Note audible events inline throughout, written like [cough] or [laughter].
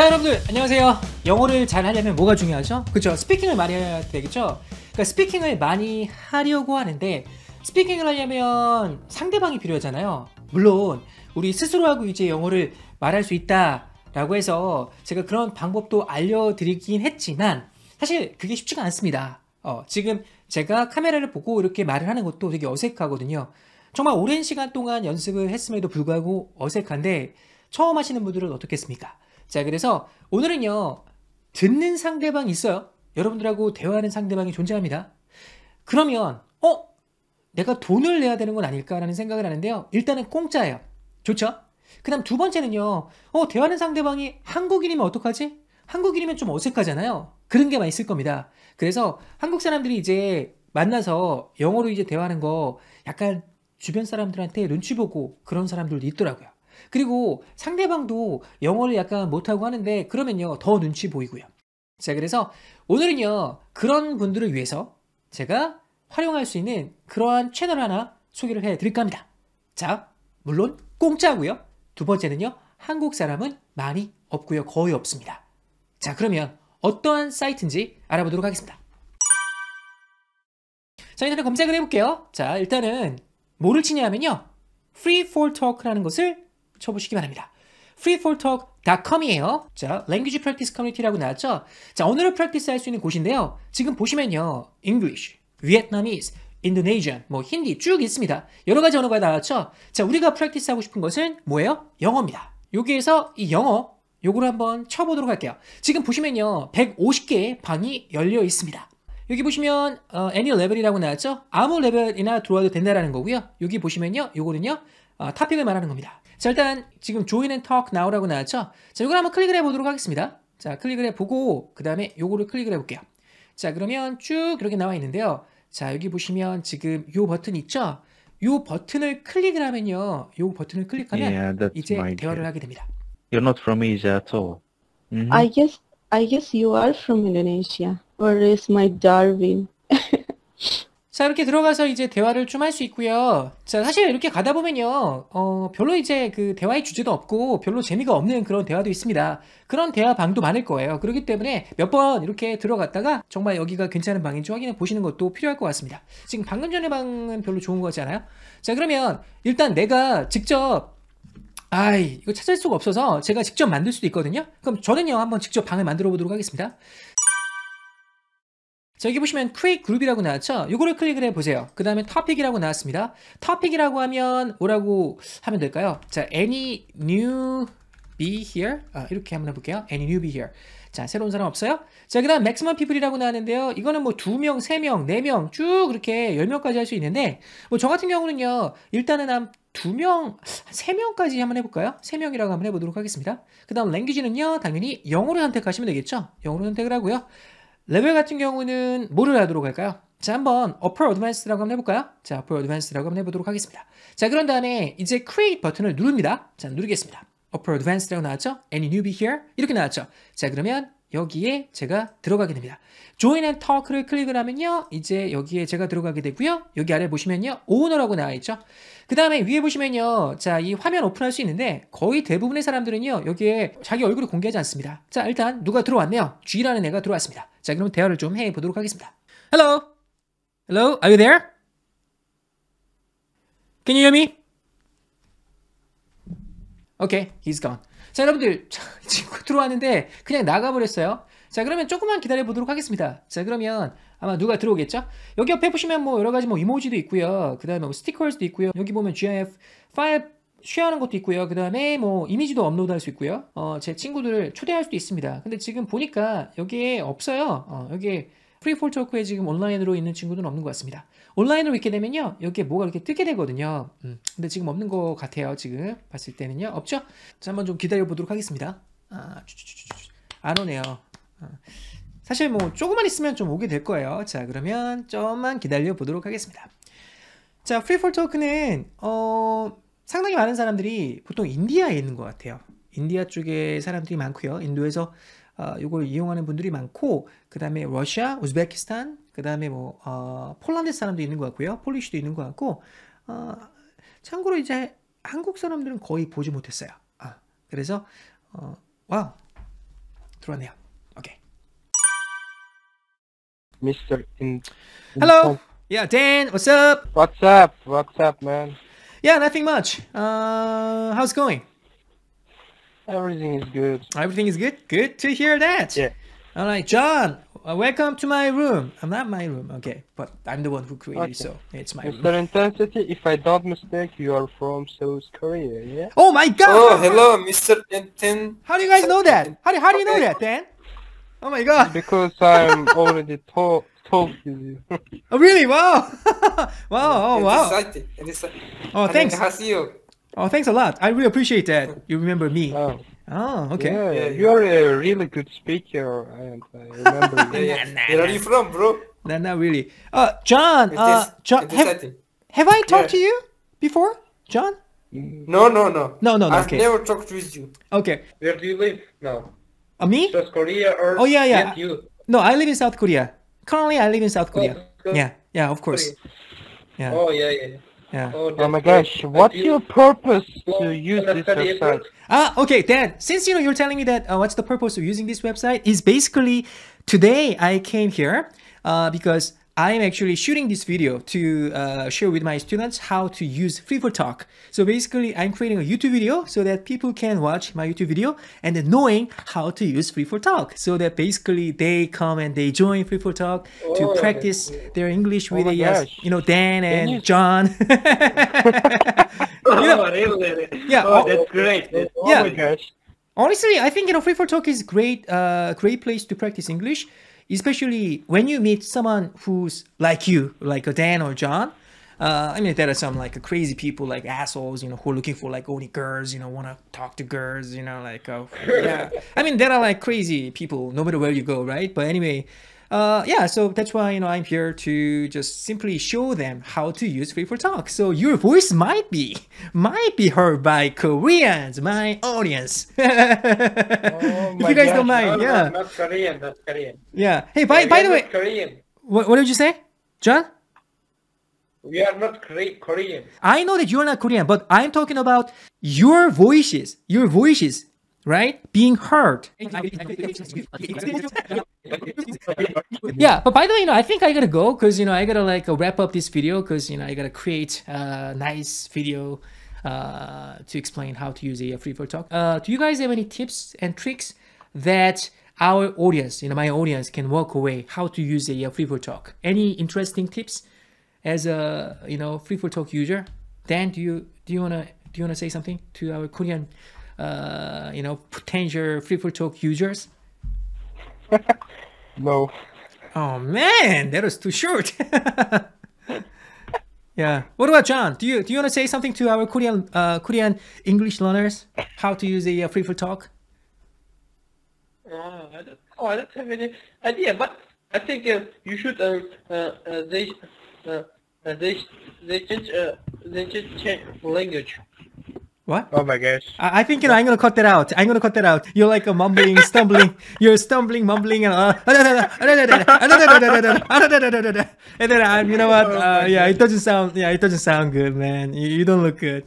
자 여러분들 안녕하세요 영어를 잘 하려면 뭐가 중요하죠? 그쵸 스피킹을 많이 해야 되겠죠? 그러니까 스피킹을 많이 하려고 하는데 스피킹을 하려면 상대방이 필요하잖아요 물론 우리 스스로하고 이제 영어를 말할 수 있다 라고 해서 제가 그런 방법도 알려드리긴 했지만 사실 그게 쉽지가 않습니다 어, 지금 제가 카메라를 보고 이렇게 말을 하는 것도 되게 어색하거든요 정말 오랜 시간 동안 연습을 했음에도 불구하고 어색한데 처음 하시는 분들은 어떻겠습니까? 자, 그래서 오늘은요, 듣는 상대방이 있어요. 여러분들하고 대화하는 상대방이 존재합니다. 그러면, 어? 내가 돈을 내야 되는 건 아닐까라는 생각을 하는데요. 일단은 공짜예요. 좋죠? 그 다음 두 번째는요, 어, 대화하는 상대방이 한국인이면 어떡하지? 한국인이면 좀 어색하잖아요. 그런 게 많이 있을 겁니다. 그래서 한국 사람들이 이제 만나서 영어로 이제 대화하는 거 약간 주변 사람들한테 눈치 보고 그런 사람들도 있더라고요. 그리고 상대방도 영어를 약간 못하고 하는데 그러면요 더 눈치 보이고요. 자 그래서 오늘은요 그런 분들을 위해서 제가 활용할 수 있는 그러한 채널 하나 소개를 해드릴까 합니다. 자 물론 공짜고요. 두 번째는요 한국 사람은 많이 없고요 거의 없습니다. 자 그러면 어떠한 사이트인지 알아보도록 하겠습니다. 자 일단은 검색을 해볼게요. 자 일단은 뭐를 치냐 하면요. Free for Talk라는 것을 쳐보시기 바랍니다. freefortalk.com이에요. 자, language practice community라고 나왔죠? 자, 언어를 practice 할 수 있는 곳인데요. 지금 보시면요. English, Vietnamese, Indonesian, 뭐 힌디 쭉 있습니다. 여러 가지 언어가 나왔죠? 자, 우리가 practice 하고 싶은 것은 뭐예요? 영어입니다. 여기에서 이 영어 요거 한번 쳐보도록 할게요. 지금 보시면요. 150개의 방이 열려 있습니다. 여기 보시면 어, any level이라고 나왔죠? 아무 레벨이나 들어와도 된다라는 거고요. 여기 보시면요. 요거는요. 어, 타픽을 말하는 겁니다. 자 일단 지금 join and talk now라고 나왔죠 자 이걸 한번 클릭을 해 보도록 하겠습니다 자 클릭을 해 보고 그 다음에 요거를 클릭을 해 볼게요 자 그러면 쭉 이렇게 나와 있는데요 자 여기 보시면 지금 요 버튼 있죠 요 버튼을 클릭을 하면요 요 버튼을 클릭하면 yeah, 이제 대화를 하게 됩니다 You're not from Asia at all mm -hmm. I guess I guess you are from Indonesia w h e r e is my Darwin [laughs] 자 이렇게 들어가서 이제 대화를 좀 할 수 있고요 자 사실 이렇게 가다 보면요 어 별로 이제 그 대화의 주제도 없고 별로 재미가 없는 그런 대화도 있습니다 그런 대화 방도 많을 거예요 그렇기 때문에 몇 번 이렇게 들어갔다가 정말 여기가 괜찮은 방인지 확인해 보시는 것도 필요할 것 같습니다 지금 방금 전에 방은 별로 좋은 거지 않아요? 자 그러면 일단 내가 직접 아이 이거 찾을 수가 없어서 제가 직접 만들 수도 있거든요 그럼 저는요 한번 직접 방을 만들어 보도록 하겠습니다 자, 여기 보시면 create group이라고 나왔죠? 이거를 클릭을 해보세요. 그 다음에 topic이라고 나왔습니다. topic이라고 하면 뭐라고 하면 될까요? 자, any new be here? 아, 이렇게 한번 해볼게요. any new be here. 자, 새로운 사람 없어요? 자, 그 다음 maximum people이라고 나왔는데요. 이거는 뭐 2명, 3명, 4명 쭉 이렇게 10명까지 할 수 있는데 뭐 저 같은 경우는요. 일단은 한 2명, 3명까지 한번 해볼까요? 3명이라고 한번 해보도록 하겠습니다. 그 다음 랭귀지는요. 당연히 영어를 선택하시면 되겠죠? 영어로 선택을 하고요. 레벨 같은 경우는 뭐를 하도록 할까요? 자 한번 어플 어드 r 스 d 라고 한번 해볼까요? 자 어플 어드 r 스 d 라고 한번 해보도록 하겠습니다. 자 그런 다음에 이제 Create 버튼을 누릅니다. 자 누르겠습니다. 어플 어드 r 스 d 라고 나왔죠? Any newbie here? 이렇게 나왔죠? 자 그러면 여기에 제가 들어가게 됩니다. Join and Talk를 클릭을 하면요. 이제 여기에 제가 들어가게 되고요. 여기 아래 보시면요. 오너라고 나와 있죠. 그 다음에 위에 보시면요. 자, 이 화면 오픈할 수 있는데 거의 대부분의 사람들은요. 여기에 자기 얼굴을 공개하지 않습니다. 자, 일단 누가 들어왔네요. G라는 애가 들어왔습니다. 자, 그럼 대화를 좀 해보도록 하겠습니다. Hello. Hello. Are you there? Can you hear me? Okay, he's gone. 자 여러분들 친구 [laughs] 들어왔는데 그냥 나가버렸어요 자 그러면 조금만 기다려 보도록 하겠습니다 자 그러면 아마 누가 들어오겠죠 여기 옆에 보시면 뭐 여러가지 뭐 이모지도 있고요 그 다음에 뭐 스티커도 있고요 여기 보면 GIF 파일 쉐어하는 것도 있고요 그 다음에 뭐 이미지도 업로드할 수 있고요 어, 제 친구들을 초대할 수도 있습니다 근데 지금 보니까 여기에 없어요 어, 여기에 프리폴 토크에 지금 온라인으로 있는 친구들은 없는 것 같습니다. 온라인으로 있게 되면요. 여기에 뭐가 이렇게 뜨게 되거든요. 음, 근데 지금 없는 것 같아요. 지금 봤을 때는요. 없죠? 자, 한번 좀 기다려보도록 하겠습니다. 아, 안 오네요. 어. 사실 뭐 조금만 있으면 좀 오게 될 거예요. 자, 그러면 좀만 기다려보도록 하겠습니다. 자, 프리폴 토크는 어, 상당히 많은 사람들이 보통 인디아에 있는 것 같아요. 인디아 쪽에 사람들이 많고요. 인도에서 이걸 어, 이용하는 분들이 많고 그 다음에 러시아, 우즈베키스탄, 그 다음에 뭐 어, 폴란드 사람도 있는 것 같고요, 폴리시도 있는 것 같고 어, 참고로 이제 한국 사람들은 거의 보지 못했어요. 아, 그래서 어, 와우 들어왔네요. 오케이. Mr. In, in Hello. Yeah, Dan. What's up? What's up? What's up, man? Yeah, nothing much. Uh, how's going? Everything is good. Everything is good. Good to hear that. Yeah. All right, John. Uh, welcome to my room. I'm uh, not my room, okay, but I'm the one who created, okay. so it's my Mr. room. Intensity, if I don't mistake, you are from South Korea, yeah? Oh my God! Oh, hello, Mr. Intensity. How do you guys know that? How do how do you know that, Dan? Oh my God! Because I'm [laughs] already told to you. oh really? Wow! [laughs] wow! Oh wow! Oh, thanks. Oh, thanks a lot. I really appreciate that. You remember me. Oh, oh okay. Yeah, yeah, you are a really good speaker, and I remember [laughs] you. yeah, yeah. Where are you from, bro? No, not really. Uh, John. uh, John. Have, have, I talked to you before, John? No, no, no. No, no, no. I've okay. never talked with you. Okay. Where do you live now? Uh, me? South Korea or? Oh yeah, yeah. You? No, I live in South Korea. Currently, I live in South oh, Korea. Oh, yeah, yeah, of course. Yeah. Oh yeah, yeah. Yeah. Oh, oh my gosh, what's your purpose to use this website? Ah, okay, Dad. since you know you're telling me that uh, what's the purpose of using this website is basically today I came here uh, because I'm actually shooting this video to uh, share with my students how to use talk. So basically, I'm creating a YouTube video so that people can watch my YouTube video and then knowing how to use talk So that basically they come and they join FreeFallTalk oh, to practice their English oh with oh yes, you know, Dan and John. [laughs] you know, oh, Yeah. Oh, that's great. That's, yeah. Oh Honestly, I think, you know, talk is great, uh, great place to practice English especially when you meet someone who's like you, like a Dan or John. Uh, I mean, there are some like crazy people, like assholes, you know, who are looking for like only girls, you know, want to talk to girls, you know, like, oh, yeah. I mean, there are like crazy people no matter where you go, right? But anyway, uh, yeah, so that's why, you know, I'm here to just simply show them how to use free for talk. So your voice might be, might be heard by Koreans, my audience. [laughs] oh, my if you guys gosh. don't mind, no, yeah. not Korean, not Korean. Yeah. Hey, by, Korean, by the way, Korean. What, what did you say, John? We are not Korean. I know that you're not Korean, but I'm talking about your voices, your voices right? Being hurt. yeah, but by the way, you know, I think I gotta go because you know I gotta like uh, wrap up this video because you know I gotta create a nice video uh, to explain how to use a free for talk. Uh, do you guys have any tips and tricks that our audience, you know, my audience can walk away how to use a free for talk? Any interesting tips as a you know free for talk user? Dan, do you do you wanna do you wanna say something to our Korean? uh, you know, potential free for talk users? [laughs] no. Oh man, that was too short. [laughs] yeah. What about John? Do you do you want to say something to our Korean uh, Korean English learners? How to use the uh, free for talk? Oh I, oh, I don't have any idea, but I think uh, you should uh, uh, uh they uh, they they change they change language. What? Oh my gosh. I, I think you know I'm gonna cut that out. I'm gonna cut that out. You're like a mumbling, stumbling. You're stumbling, mumbling, and uh, and then I'm, you know what? Uh, yeah, it doesn't sound. Yeah, it doesn't sound good, man. You, you don't look good.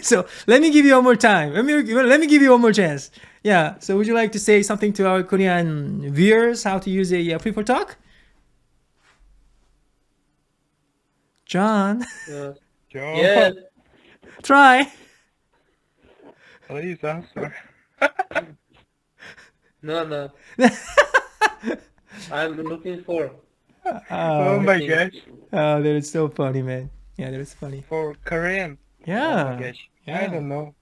so let me give you one more time. Let me let me give you one more chance. Yeah. So would you like to say something to our Korean viewers how to use a uh, people talk? John. Uh, John. Yeah. Try. Please [laughs] answer. no, no. [laughs] I'm looking for. Ah, oh my gosh. Oh, that is so funny, man. Yeah, that is funny. For Korean. Yeah. Oh yeah. I don't know.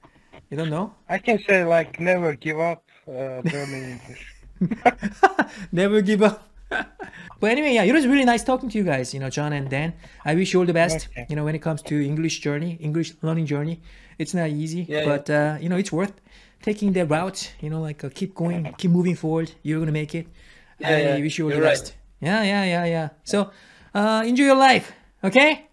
You don't know? I can say like never give up uh, English. [laughs] never give up. But anyway, yeah, it was really nice talking to you guys, you know, John and Dan. I wish you all the best, okay. you know, when it comes to English journey, English learning journey. It's not easy, yeah, but, yeah. Uh, you know, it's worth taking the route, you know, like uh, keep going, keep moving forward. You're going to make it. Yeah, I yeah. wish you all You're the right. best. Yeah, yeah, yeah, yeah. So uh, enjoy your life, okay?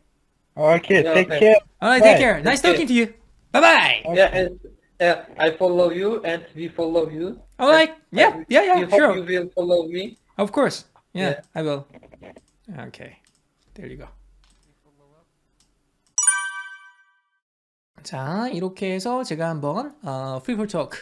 Okay, yeah, take okay. care. All right, bye. take care. Nice take talking care. to you. Bye-bye. Okay. Yeah, and, yeah, I follow you and we follow you. All right. yeah, yeah, yeah, we sure. you will follow me. Of course. Yeah, 예, yeah, I will. Okay, there you go. 자, 이렇게 해서 제가 한번 어, 프리폴 토크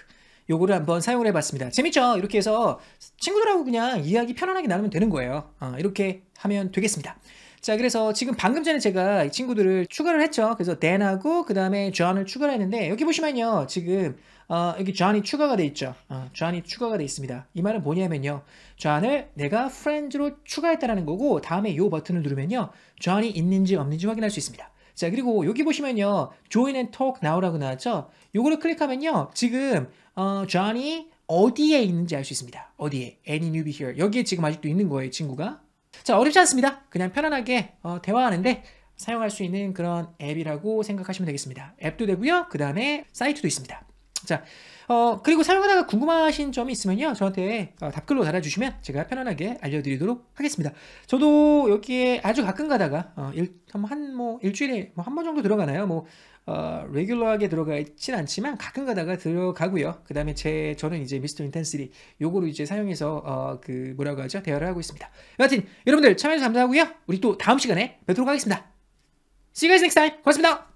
요거를 한번 사용을 해봤습니다. 재밌죠? 이렇게 해서 친구들하고 그냥 이야기 편안하게 나누면 되는 거예요. 어, 이렇게 하면 되겠습니다. 자 그래서 지금 방금 전에 제가 이 친구들을 추가를 했죠 그래서 d 하고그 다음에 j o 을 추가를 했는데 여기 보시면요 지금 어, 여기 j 이 추가가 돼 있죠 어, j o 이 추가가 돼 있습니다 이 말은 뭐냐면요 j o 을 내가 프렌즈로 추가했다라는 거고 다음에 이 버튼을 누르면요 j o 이 있는지 없는지 확인할 수 있습니다 자 그리고 여기 보시면요 join and talk now라고 나왔죠 요거를 클릭하면요 지금 어, j 이 어디에 있는지 알 수 있습니다 어디에 any newbie here 여기에 지금 아직도 있는 거예요 친구가 자, 어렵지 않습니다. 그냥 편안하게 어, 대화하는데 사용할 수 있는 그런 앱이라고 생각하시면 되겠습니다. 앱도 되고요. 그 다음에 사이트도 있습니다. 자, 어, 그리고 사용하다가 궁금하신 점이 있으면요. 저한테 어, 답글로 달아주시면 제가 편안하게 알려드리도록 하겠습니다. 저도 여기에 아주 가끔 가다가, 어, 일, 한, 뭐, 일주일에 뭐한번 정도 들어가나요? 뭐, 어, 레귤러하게 들어가 있진 않지만 가끔 가다가 들어가고요. 그 다음에 제 저는 이제 미스터 인텐시리 요거로 이제 사용해서 어, 그 뭐라고 하죠 대화를 하고 있습니다. 여하튼 여러분들 참여해주셔서 감사하고요. 우리 또 다음 시간에 뵙도록 하겠습니다. See you guys next time. 고맙습니다.